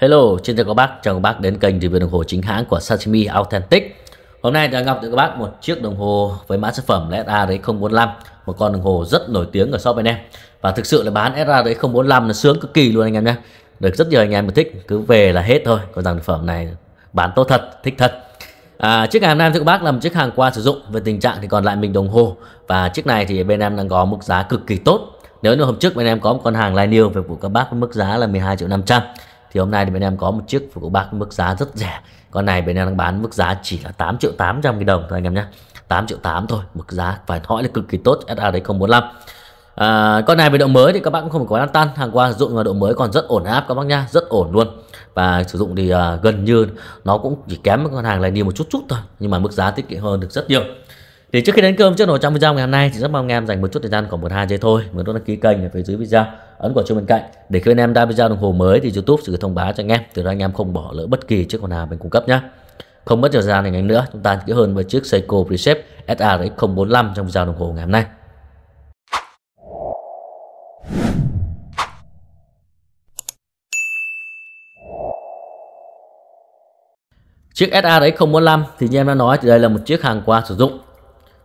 Hello, xin chào các bác, chào các bác đến kênh review đồng hồ chính hãng của Sashimi Authentic. Hôm nay đã gặp được các bác một chiếc đồng hồ với mã sản phẩm là đấy 045 một con đồng hồ rất nổi tiếng ở shop bên em. Và thực sự là bán đấy 045 là sướng cực kỳ luôn anh em nhé. Được rất nhiều anh em mà thích, cứ về là hết thôi. Còn dòng sản phẩm này bán tốt thật, thích thật. À, chiếc hàng nam thưa các bác là một chiếc hàng qua sử dụng về tình trạng thì còn lại mình đồng hồ và chiếc này thì bên em đang có mức giá cực kỳ tốt nếu như hôm trước bên em có một con hàng Lineal về của các bác với mức giá là 12 triệu 500 thì hôm nay thì bên em có một chiếc của bác mức giá rất rẻ con này bên em đang bán mức giá chỉ là 8 triệu 800 nghìn đồng thôi anh em nhé 8 triệu 8 thôi mức giá phải nói là cực kỳ tốt SA đấy 045 À, con này về độ mới thì các bạn cũng không phải quá lăn tăn hàng qua dụng là độ mới còn rất ổn áp các bác nha rất ổn luôn và sử dụng thì à, gần như nó cũng chỉ kém với con hàng này đi một chút chút thôi nhưng mà mức giá tiết kiệm hơn được rất nhiều thì trước khi đến cơm trước nồi trăm phần ngày hôm nay thì rất mong em dành một chút thời gian khoảng một hai giây thôi mới đăng ký kênh ở phía dưới video ấn quả chuông bên cạnh để khi anh em ra video đồng hồ mới thì youtube sẽ thông báo cho anh em từ đó anh em không bỏ lỡ bất kỳ chiếc con nào mình cung cấp nhé không mất thời gian này anh nữa chúng ta kỹ hơn với chiếc Seiko Precept SRX 045 trong video đồng hồ ngày hôm nay Chiếc SA đấy 045 thì như em đã nói thì đây là một chiếc hàng qua sử dụng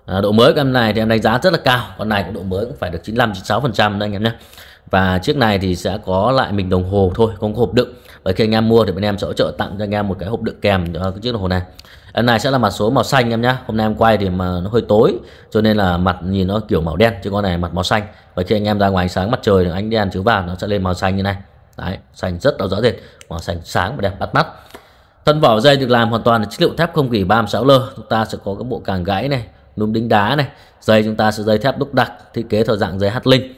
à, Độ mới của em này thì em đánh giá rất là cao Con này cũng độ mới cũng phải được 95-96% đây anh em nhé và chiếc này thì sẽ có lại mình đồng hồ thôi không có hộp đựng và khi anh em mua thì bên em sẽ hỗ trợ tặng cho anh em một cái hộp đựng kèm cho cái chiếc đồng hồ này anh này sẽ là mặt số màu xanh em nhá. hôm nay em quay thì mà nó hơi tối cho nên là mặt nhìn nó kiểu màu đen chứ con này mặt màu xanh và khi anh em ra ngoài ánh sáng mặt trời anh ánh đen chiếu vào nó sẽ lên màu xanh như này đấy xanh rất là rõ rệt màu xanh sáng và đẹp bắt mắt thân vỏ dây được làm hoàn toàn là chất liệu thép không gỉ 36 lơ. chúng ta sẽ có các bộ càng gãy này núm đính đá này dây chúng ta sẽ dây thép đúc đặc thiết kế theo dạng dây hát linh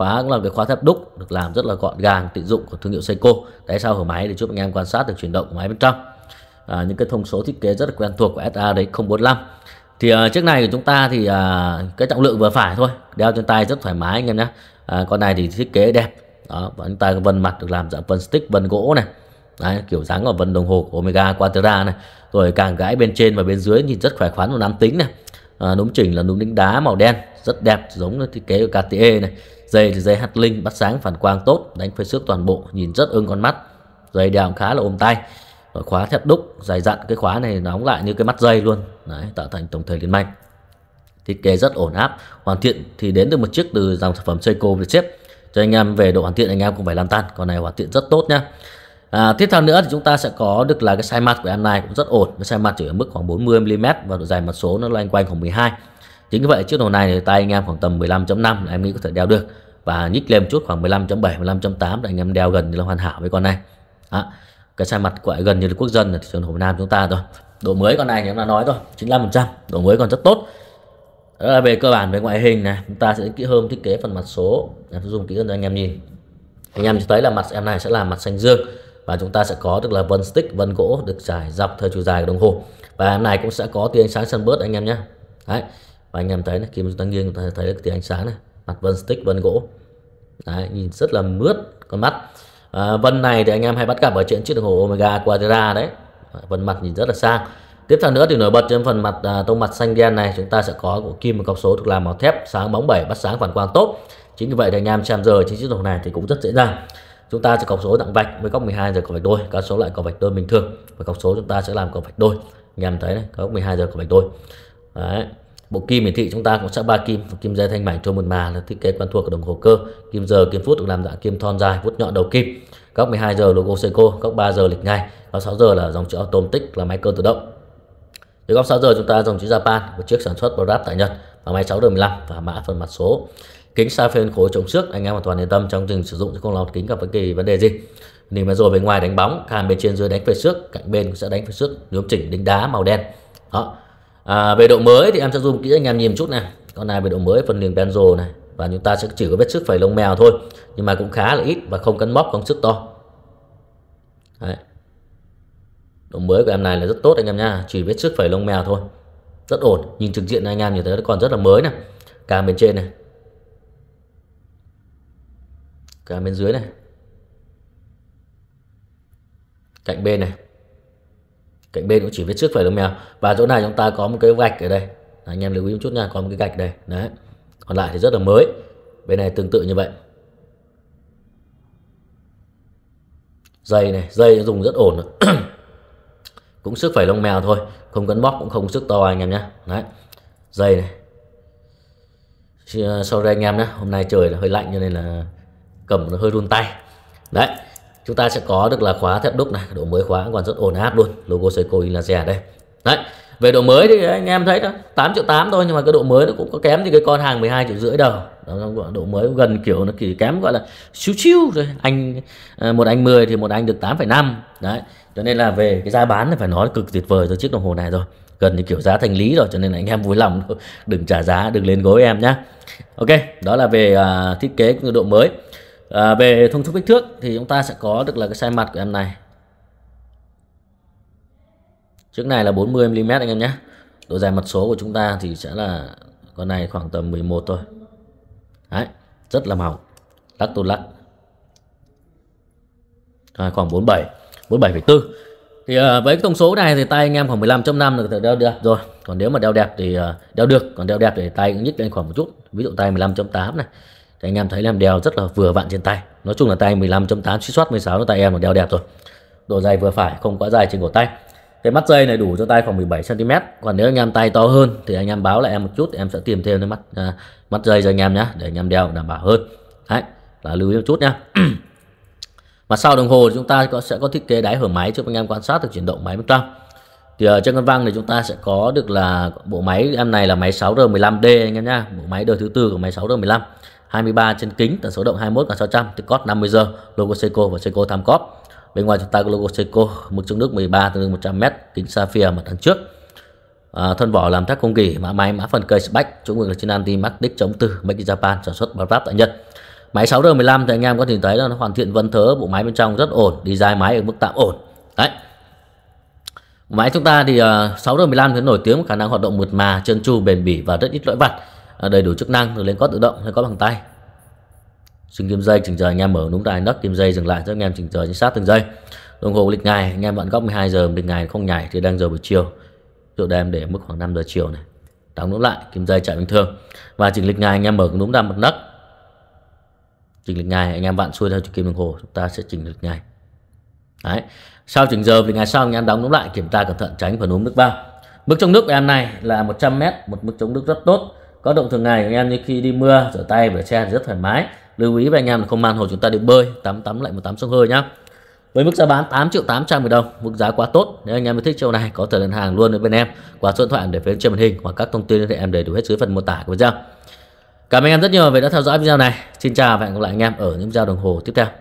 khóa cũng là cái khóa thép đúc được làm rất là gọn gàng tiện dụng của thương hiệu Seiko đáy sau hở máy để giúp anh em quan sát được chuyển động của máy bên trong à, những cái thông số thiết kế rất là quen thuộc của SA đấy 045 thì uh, chiếc này của chúng ta thì uh, cái trọng lượng vừa phải thôi đeo trên tay rất thoải mái anh em nhé à, con này thì thiết kế đẹp đó và chúng ta vân mặt được làm dạng vân stick vân gỗ này Đấy, kiểu dáng của vân đồng hồ của Omega Quattara này rồi càng gãi bên trên và bên dưới nhìn rất khỏe khoắn và nam tính này à, núm chỉnh là núm đính đá màu đen rất đẹp giống thiết kế của KTE này dây thì dây hạt linh bắt sáng phản quang tốt đánh phơi xước toàn bộ nhìn rất ưng con mắt dây đeo khá là ôm tay rồi khóa thép đúc dài dặn cái khóa này đóng lại như cái mắt dây luôn đấy tạo thành tổng thể liên mạch thiết kế rất ổn áp hoàn thiện thì đến được một chiếc từ dòng sản phẩm Seiko Vietjet cho anh em về độ hoàn thiện anh em cũng phải làm tan con này hoàn thiện rất tốt nhá À, tiếp theo nữa thì chúng ta sẽ có được là cái size mặt của em này cũng rất ổn, cái size mặt chỉ ở mức khoảng 40 mm và độ dài mặt số nó loanh quanh khoảng 12 chính vì vậy chiếc đồ này thì tay anh em khoảng tầm 15.5 là em nghĩ có thể đeo được và nhích lên một chút khoảng 15.7 15.8 là anh em đeo gần như là hoàn hảo với con này đó. cái sai mặt gọi gần như là quốc dân là thị trường Hồ Nam chúng ta rồi độ mới con này thì em đã nói rồi 95% độ mới còn rất tốt đó là về cơ bản về ngoại hình này chúng ta sẽ kỹ hơn thiết kế phần mặt số em sẽ dùng kỹ hơn cho anh em nhìn anh em thấy là mặt em này sẽ là mặt xanh dương và chúng ta sẽ có được là vân stick vân gỗ được trải dọc theo chiều dài của đồng hồ và em này cũng sẽ có tia ánh sáng sunburst anh em nhé đấy và anh em thấy này, khi mà chúng ta nghiêng chúng ta thấy cái tia ánh sáng này mặt vân stick vân gỗ Đấy, nhìn rất là mướt con mắt à, vân này thì anh em hay bắt gặp ở trên chiếc đồng hồ Omega Quadra đấy vân mặt nhìn rất là sang tiếp theo nữa thì nổi bật trên phần mặt à, tông mặt xanh đen này chúng ta sẽ có của kim và cọc số được làm màu thép sáng bóng bẩy bắt sáng phản quang tốt chính vì vậy thì anh em xem giờ trên chiếc đồng hồ này thì cũng rất dễ dàng chúng ta sẽ cọc số dạng vạch với góc 12 giờ cọc vạch đôi các số lại cọc vạch đôi bình thường và cọc số chúng ta sẽ làm cọc vạch đôi anh em thấy này có góc 12 giờ cọc vạch đôi đấy Bộ kim hiển thị chúng ta cũng sẽ ba kim, kim dây thanh mảnh trôn một mà là thiết kế quen thuộc của đồng hồ cơ, kim giờ, kim phút được làm dạng kim thon dài, vuốt nhọn đầu kim. Góc 12 giờ logo Seiko, góc 3 giờ lịch ngày, góc 6 giờ là dòng chữ automatic là máy cơ tự động. Dưới góc 6 giờ chúng ta dòng chữ Japan, một chiếc sản xuất Brab tại Nhật và máy 6 đường 15 và mã phần mặt số. Kính sa phên khối chống trước. anh em hoàn toàn yên tâm trong trình sử dụng chứ không lo kính gặp bất kỳ vấn đề gì. Nếu mà rồi bên ngoài đánh bóng, hàm bên trên dưới đánh về trước, cạnh bên cũng sẽ đánh về trước. nhuốm chỉnh đính đá màu đen. Đó, à, về độ mới thì em sẽ zoom kỹ anh em nhìn một chút này con này về độ mới phần liền benzo này và chúng ta sẽ chỉ có vết sức phải lông mèo thôi nhưng mà cũng khá là ít và không cắn móc không sức to Đấy. độ mới của em này là rất tốt anh em nha chỉ vết sức phải lông mèo thôi rất ổn nhìn trực diện anh em như thế nó còn rất là mới này càng bên trên này càng bên dưới này cạnh bên này cạnh bên cũng chỉ phía trước phải lông mèo và chỗ này chúng ta có một cái gạch ở đây đấy, anh em lưu ý một chút nha có một cái gạch đây đấy còn lại thì rất là mới bên này tương tự như vậy dây này dây dùng rất ổn cũng sức phải lông mèo thôi không cấn bóp cũng không sức to anh em nhé đấy dây này đây anh em nhé hôm nay trời là hơi lạnh cho nên là cầm nó hơi run tay đấy chúng ta sẽ có được là khóa thép đúc này độ mới khóa còn rất ổn áp luôn logo Seiko Inlaser đây đấy về độ mới thì anh em thấy đó 8 triệu 8 thôi nhưng mà cái độ mới nó cũng có kém thì cái con hàng 12 triệu rưỡi đâu đó độ mới gần kiểu nó chỉ kém gọi là siêu siêu rồi anh ờ, một anh 10 thì một anh được 8,5 đấy cho nên là về cái giá bán thì phải nói cực tuyệt vời cho chiếc đồng hồ này rồi gần như kiểu giá thành lý rồi cho nên là anh em vui lòng đừng trả giá đừng lên gối em nhá ok đó là về uh, thiết kế độ mới à, về thông số kích thước thì chúng ta sẽ có được là cái size mặt của em này chiếc này là 40 mm anh em nhé độ dài mặt số của chúng ta thì sẽ là con này khoảng tầm 11 thôi Đấy, rất là mỏng lắc tôn lắc à, khoảng 47 47,4 thì uh, với cái thông số này thì tay anh em khoảng 15.5 là đeo được rồi còn nếu mà đeo đẹp thì à, đeo được còn đeo đẹp thì tay cũng nhích lên khoảng một chút ví dụ tay 15.8 này thì anh em thấy em đeo rất là vừa vặn trên tay nói chung là tay 15.8 suýt soát 16 nó tay em là đeo đẹp rồi độ dày vừa phải không quá dài trên cổ tay cái mắt dây này đủ cho tay khoảng 17 cm còn nếu anh em tay to hơn thì anh em báo lại em một chút em sẽ tìm thêm cái mắt à, mắt dây cho anh em nhé để anh em đeo đảm bảo hơn đấy là lưu ý một chút nhé mặt sau đồng hồ chúng ta có, sẽ có thiết kế đáy hở máy cho anh em quan sát được chuyển động máy bên trong thì ở trên con văng này chúng ta sẽ có được là bộ máy em này là máy 6R15D anh em nhá bộ máy đời thứ tư của máy 6R15 23 trên kính tần số động 21 cả 600 thì cốt 50 giờ logo Seiko và Seiko tham cốt bên ngoài chúng ta có logo Seiko mực trong nước 13 tương đương 100 m kính sapphire mặt đằng trước à, thân vỏ làm thép không gỉ mã máy mã phần case back chống nguồn là trên anti đích chống từ Make in Japan sản xuất và tại Nhật máy 6R15 thì anh em có thể thấy là nó hoàn thiện vân thớ bộ máy bên trong rất ổn design máy ở mức tạm ổn đấy máy chúng ta thì à, uh, 6R15 thì nổi tiếng khả năng hoạt động mượt mà chân chu bền bỉ và rất ít lỗi vặt Ờ, đầy đủ chức năng từ lên có tự động hay có bằng tay dừng kim dây chỉnh giờ anh em mở đúng tài nấc kim dây dừng lại cho anh em chỉnh giờ chính xác từng giây đồng hồ lịch ngày anh em bạn góc 12 giờ lịch ngày không nhảy thì đang giờ buổi chiều chỗ đây để mức khoảng 5 giờ chiều này đóng đúng lại kim dây chạy bình thường và chỉnh lịch ngày anh em mở đúng đam một nấc chỉnh lịch ngày anh em bạn xuôi theo chu kim đồng hồ chúng ta sẽ chỉnh lịch ngày đấy sau chỉnh giờ thì ngày sau anh em đóng đúng lại kiểm tra cẩn thận tránh và núm nước bao mức chống nước em này là 100 m một mức chống nước rất tốt có động thường ngày anh em như khi đi mưa rửa tay rửa chân rất thoải mái lưu ý với anh em là không man hồ chúng ta đi bơi tắm tắm lại một tắm sông hơi nhá với mức giá bán 8 triệu 800 đồng mức giá quá tốt nếu anh em thích chiều này có thể đơn hàng luôn với bên em qua số điện thoại để phía trên màn hình hoặc các thông tin thì em đầy đủ hết dưới phần mô tả của video cảm ơn anh em rất nhiều vì đã theo dõi video này xin chào và hẹn gặp lại anh em ở những video đồng hồ tiếp theo